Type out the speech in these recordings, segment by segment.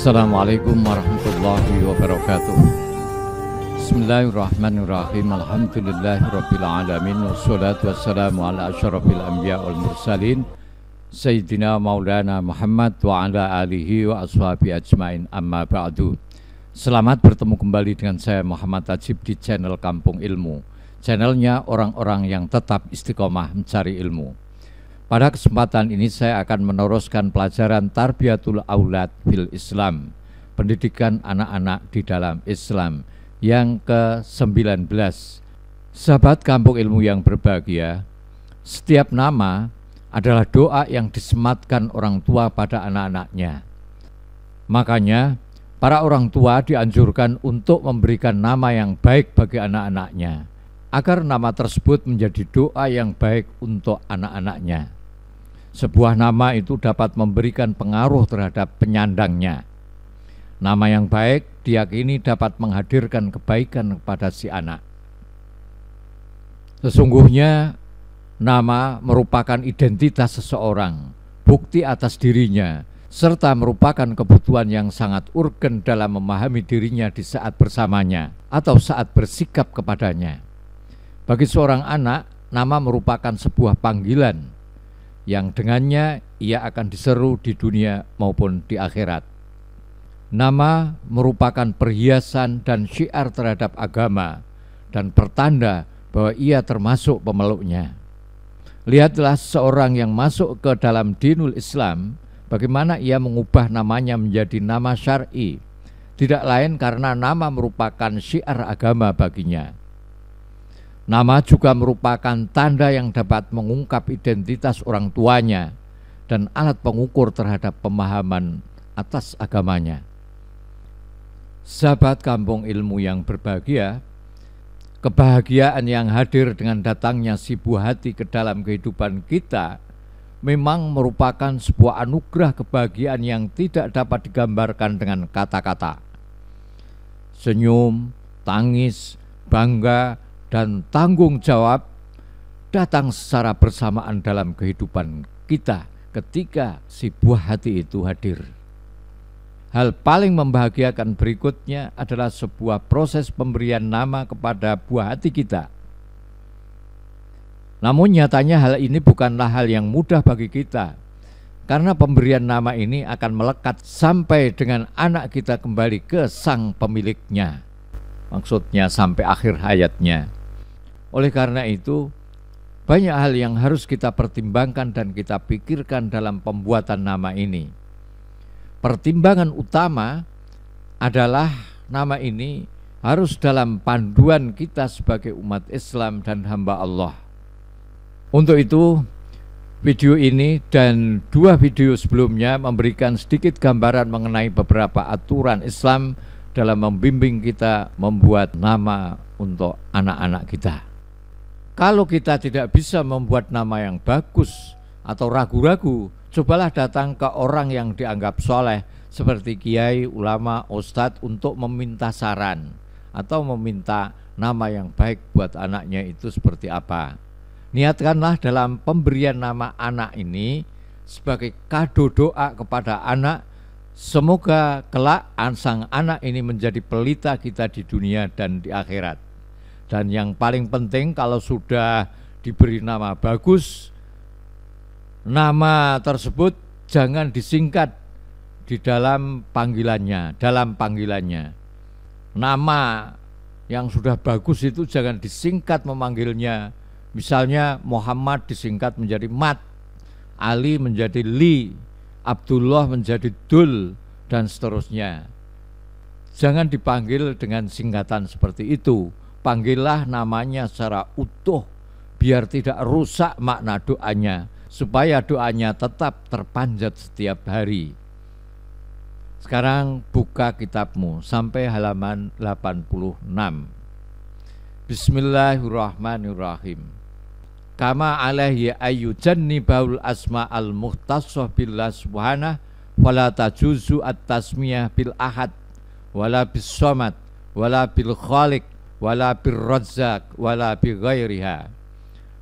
Assalamualaikum warahmatullahi wabarakatuh Bismillahirrahmanirrahim Alhamdulillahirrabbilalamin Wassalatu wassalamu ala asyarafil anbiya wal mursalin Sayyidina Maulana Muhammad wa ala alihi wa ashabi ajmain amma ba'du Selamat bertemu kembali dengan saya Muhammad Tajib di channel Kampung Ilmu Channelnya orang-orang yang tetap istiqomah mencari ilmu pada kesempatan ini saya akan meneruskan pelajaran Tarbiyatul Aulad fil Islam, pendidikan anak-anak di dalam Islam yang ke-19. Sahabat kampung ilmu yang berbahagia, setiap nama adalah doa yang disematkan orang tua pada anak-anaknya. Makanya, para orang tua dianjurkan untuk memberikan nama yang baik bagi anak-anaknya, agar nama tersebut menjadi doa yang baik untuk anak-anaknya sebuah nama itu dapat memberikan pengaruh terhadap penyandangnya. Nama yang baik diyakini dapat menghadirkan kebaikan kepada si anak. Sesungguhnya nama merupakan identitas seseorang, bukti atas dirinya, serta merupakan kebutuhan yang sangat urgen dalam memahami dirinya di saat bersamanya atau saat bersikap kepadanya. Bagi seorang anak, nama merupakan sebuah panggilan yang dengannya ia akan diseru di dunia maupun di akhirat. Nama merupakan perhiasan dan syiar terhadap agama dan pertanda bahwa ia termasuk pemeluknya. Lihatlah seorang yang masuk ke dalam dinul Islam, bagaimana ia mengubah namanya menjadi nama syar'i. Tidak lain karena nama merupakan syiar agama baginya. Nama juga merupakan tanda yang dapat mengungkap identitas orang tuanya dan alat pengukur terhadap pemahaman atas agamanya. Sahabat kampung ilmu yang berbahagia, kebahagiaan yang hadir dengan datangnya si buah hati ke dalam kehidupan kita memang merupakan sebuah anugerah kebahagiaan yang tidak dapat digambarkan dengan kata-kata. Senyum, tangis, bangga, dan tanggung jawab datang secara bersamaan dalam kehidupan kita ketika si buah hati itu hadir. Hal paling membahagiakan berikutnya adalah sebuah proses pemberian nama kepada buah hati kita. Namun nyatanya hal ini bukanlah hal yang mudah bagi kita. Karena pemberian nama ini akan melekat sampai dengan anak kita kembali ke sang pemiliknya. Maksudnya sampai akhir hayatnya. Oleh karena itu, banyak hal yang harus kita pertimbangkan dan kita pikirkan dalam pembuatan nama ini. Pertimbangan utama adalah nama ini harus dalam panduan kita sebagai umat Islam dan hamba Allah. Untuk itu, video ini dan dua video sebelumnya memberikan sedikit gambaran mengenai beberapa aturan Islam dalam membimbing kita membuat nama untuk anak-anak kita. Kalau kita tidak bisa membuat nama yang bagus atau ragu-ragu, cobalah datang ke orang yang dianggap soleh seperti kiai, ulama, ustadz untuk meminta saran atau meminta nama yang baik buat anaknya itu seperti apa. Niatkanlah dalam pemberian nama anak ini sebagai kado doa kepada anak Semoga kelak ansang anak ini menjadi pelita kita di dunia dan di akhirat. Dan yang paling penting kalau sudah diberi nama bagus, nama tersebut jangan disingkat di dalam panggilannya, dalam panggilannya. Nama yang sudah bagus itu jangan disingkat memanggilnya. Misalnya Muhammad disingkat menjadi Mat, Ali menjadi Li, Abdullah menjadi Dul, dan seterusnya. Jangan dipanggil dengan singkatan seperti itu panggillah namanya secara utuh biar tidak rusak makna doanya supaya doanya tetap terpanjat setiap hari. Sekarang buka kitabmu sampai halaman 86. Bismillahirrahmanirrahim. Kama alaihi janni baul asma al muhtasoh billah subhanah wala tajuzu at-tasmiyah bil ahad wala bis samad wala wala birrazzaq wala bighairiha.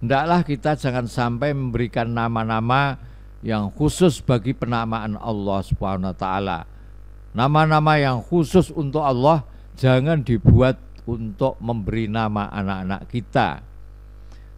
Hendaklah kita jangan sampai memberikan nama-nama yang khusus bagi penamaan Allah Subhanahu wa taala. Nama-nama yang khusus untuk Allah jangan dibuat untuk memberi nama anak-anak kita.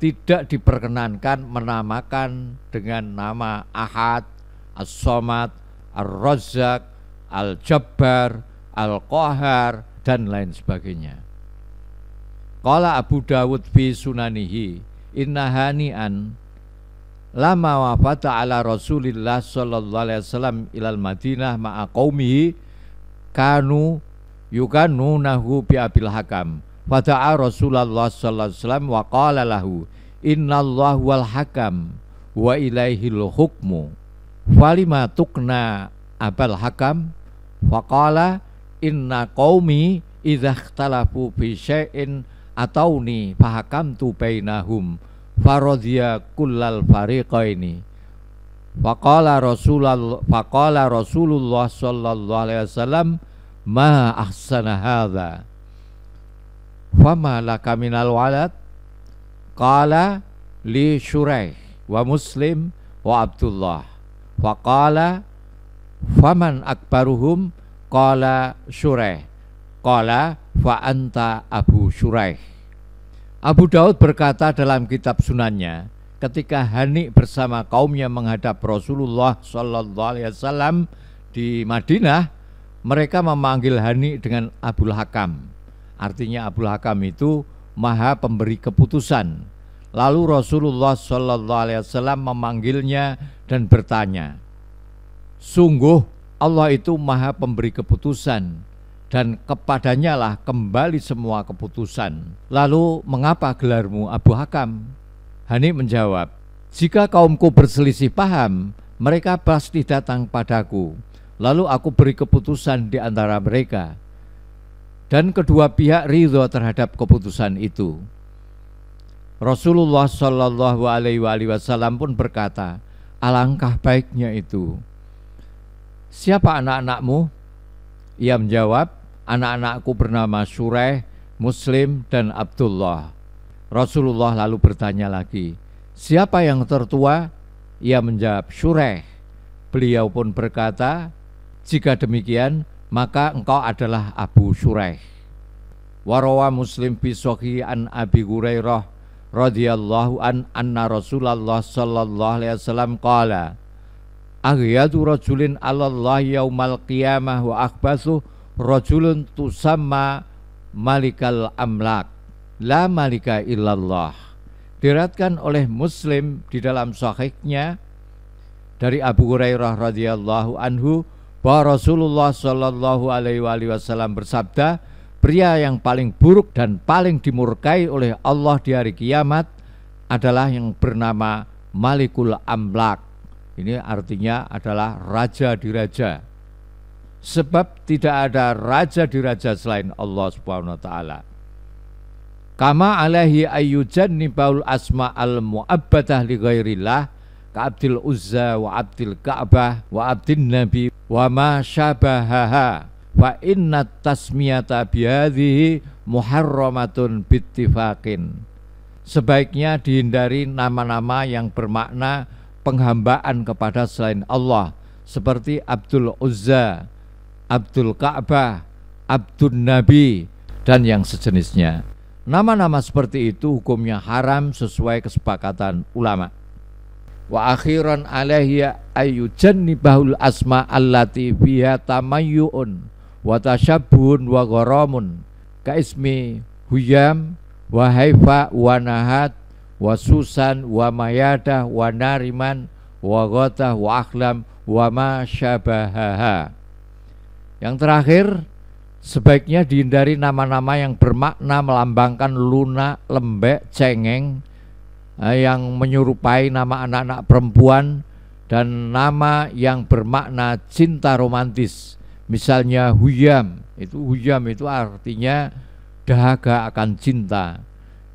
Tidak diperkenankan menamakan dengan nama Ahad, As-Somad, ar razak Al-Jabbar, Al-Qahar dan lain sebagainya. Kala Abu Dawud fi sunanihi inna hani'an lama wafata ala Rasulillah sallallahu alaihi wasallam ilal Madinah ma'a qaumihi kanu yukanunahu bi abil hakam fada'a Rasulullah sallallahu alaihi wasallam wa qala lahu wal hakam wa ilaihil hukmu falima tukna abal hakam faqala inna qaumi idza ikhtalafu bi syai'in atau ni fahakam tu bainahum farodia kullal ini faqala rasulullah faqala rasulullah sallallahu alaihi wasallam ma ahsana hadza fama laka minal walad qala li syuraih wa muslim wa abdullah faqala faman akbaruhum qala syuraih qala fa'anta Abu Shuraih. Abu Daud berkata dalam kitab sunannya, ketika Hani bersama kaumnya menghadap Rasulullah SAW di Madinah, mereka memanggil Hani dengan Abul Hakam. Artinya Abul Hakam itu maha pemberi keputusan. Lalu Rasulullah SAW memanggilnya dan bertanya, Sungguh Allah itu maha pemberi keputusan dan kepadanya lah kembali semua keputusan. Lalu mengapa gelarmu Abu Hakam? Hani menjawab, jika kaumku berselisih paham, mereka pasti datang padaku. Lalu aku beri keputusan di antara mereka. Dan kedua pihak ridho terhadap keputusan itu. Rasulullah Shallallahu Alaihi Wasallam pun berkata, alangkah baiknya itu. Siapa anak-anakmu? Ia menjawab, anak-anakku bernama Sureh, Muslim, dan Abdullah. Rasulullah lalu bertanya lagi, siapa yang tertua? Ia menjawab, Sureh. Beliau pun berkata, jika demikian, maka engkau adalah Abu Sureh. Warawa Muslim bisohi an Abi Hurairah radhiyallahu an anna Rasulullah sallallahu alaihi wasallam qala Ahyadu rajulin 'ala Allah yaumal qiyamah wa akhbasuh rajulun tusamma malikal amlak la malika illallah diratkan oleh muslim di dalam sahihnya dari Abu Hurairah radhiyallahu anhu bahwa Rasulullah shallallahu alaihi wasallam bersabda pria yang paling buruk dan paling dimurkai oleh Allah di hari kiamat adalah yang bernama Malikul Amlak ini artinya adalah raja di raja sebab tidak ada raja di raja selain Allah Subhanahu wa taala. Kama alaihi ayyujannibaul asma al mu'abbadah li ghairillah ka abdil uzza wa abdil ka'bah wa abdin nabi wa ma syabahaha fa inna tasmiyata bihadhihi muharramatun bittifaqin. Sebaiknya dihindari nama-nama yang bermakna penghambaan kepada selain Allah seperti Abdul Uzza, Abdul Ka'bah, Abdul Nabi, dan yang sejenisnya. Nama-nama seperti itu hukumnya haram sesuai kesepakatan ulama. Wa akhiran alaihi jannibahul asma allati fiha tamayyu'un wa tasyabbun wa gharamun ka ismi huyam wa haifa wa nahat wa susan wa mayadah wa nariman wa ghatah wa akhlam wa ma syabahaha yang terakhir, sebaiknya dihindari nama-nama yang bermakna melambangkan lunak, lembek, cengeng, eh, yang menyerupai nama anak-anak perempuan dan nama yang bermakna cinta romantis. Misalnya Huyam, itu Huyam itu artinya dahaga akan cinta.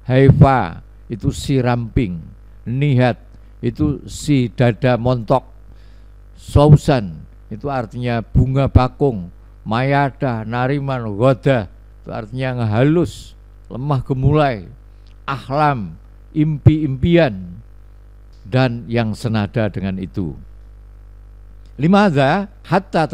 Haifa itu si ramping, Nihat itu si dada montok. Sausan itu artinya bunga bakung, mayada nariman goda itu artinya ngehalus lemah gemulai ahlam impi-impian dan yang senada dengan itu limadha hatta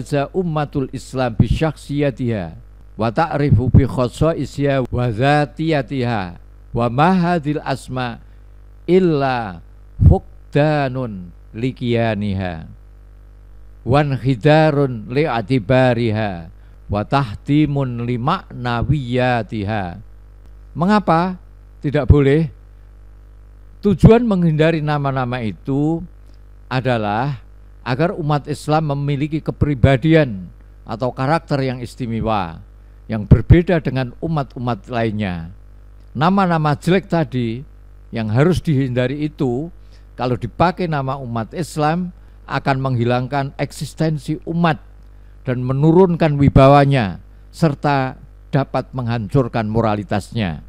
za ummatul islam bi syakhsiyatiha wa ta'rifu bi khosaisiha wa zatiyatiha wa hadhil asma illa fuqdanun likiyaniha wan hidarun li'atibariha wa tahtimun limaknawiyatiha mengapa tidak boleh tujuan menghindari nama-nama itu adalah agar umat Islam memiliki kepribadian atau karakter yang istimewa yang berbeda dengan umat-umat lainnya. Nama-nama jelek tadi yang harus dihindari itu kalau dipakai nama umat Islam akan menghilangkan eksistensi umat dan menurunkan wibawanya serta dapat menghancurkan moralitasnya.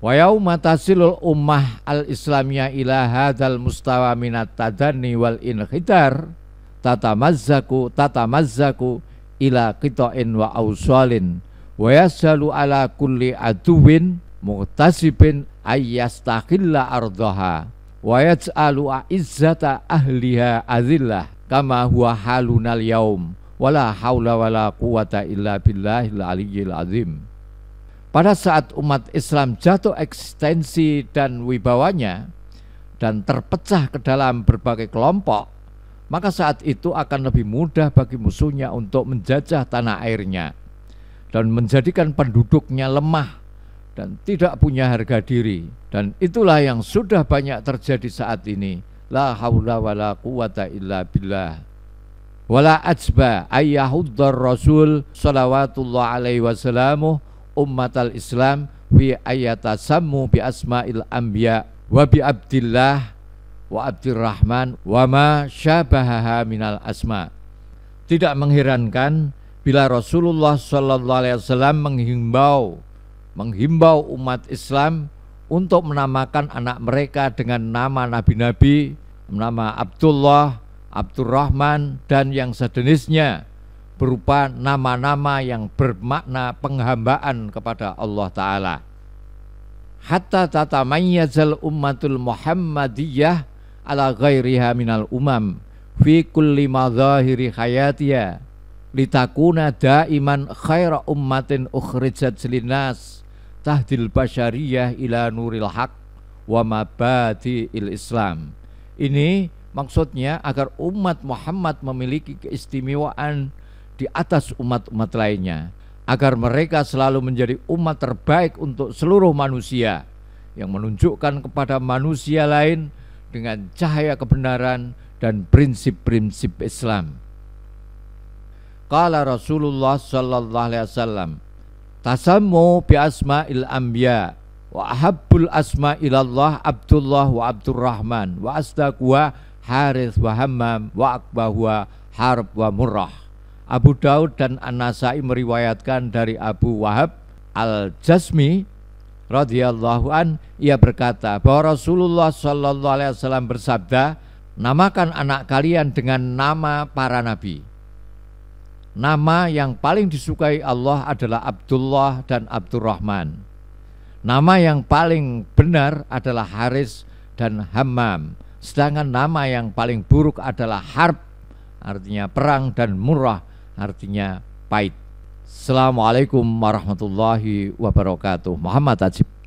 Wayau matasilul ummah al-islamiyah ila hadzal mustawa minat tadani wal inhidar tatamazzaku tatamazzaku ila qita'in wa awsalin wa yasalu ala kulli aduwin muhtasibin ayyastaqilla ardhaha wa yaj'alu izzata ahliha azillah kama huwa halunal yaum wala haula wala quwata illa billahil aliyyil azim pada saat umat Islam jatuh eksistensi dan wibawanya dan terpecah ke dalam berbagai kelompok maka saat itu akan lebih mudah bagi musuhnya untuk menjajah tanah airnya dan menjadikan penduduknya lemah dan tidak punya harga diri dan itulah yang sudah banyak terjadi saat ini la haula wala quwata illa billah wala ajba ayyahuddar rasul salawatullah alaihi wasallamu ummatal islam fi sammu bi asma'il anbiya wa bi abdillah wa abdirrahman wa ma syabahaha minal asma tidak mengherankan bila Rasulullah sallallahu alaihi wasallam menghimbau menghimbau umat Islam untuk menamakan anak mereka dengan nama nabi-nabi, nama Abdullah, Abdurrahman, dan yang sejenisnya berupa nama-nama yang bermakna penghambaan kepada Allah Ta'ala. Hatta tata mayyazal ummatul Muhammadiyah ala ghairiha minal umam fi kulli madhahiri hayatiyah litakuna daiman khaira ummatin ukhrijat linas tahdil basyariyah ila nuril haq wa mabadi il islam ini maksudnya agar umat Muhammad memiliki keistimewaan di atas umat-umat lainnya agar mereka selalu menjadi umat terbaik untuk seluruh manusia yang menunjukkan kepada manusia lain dengan cahaya kebenaran dan prinsip-prinsip Islam. Qala Rasulullah sallallahu alaihi wasallam Tasammu bi asma'il anbiya wa ahabbul asma ilallah Abdullah wa Abdurrahman wa astaqwa Harith wa Hammam wa akbahwa Harb wa Murrah Abu Daud dan An-Nasai meriwayatkan dari Abu Wahab Al-Jasmi radhiyallahu an ia berkata bahwa Rasulullah sallallahu alaihi wasallam bersabda namakan anak kalian dengan nama para nabi Nama yang paling disukai Allah adalah Abdullah dan Abdurrahman. Nama yang paling benar adalah Haris dan Hammam. Sedangkan nama yang paling buruk adalah Harb, artinya perang, dan Murah, artinya pahit. Assalamualaikum warahmatullahi wabarakatuh. Muhammad Ajib.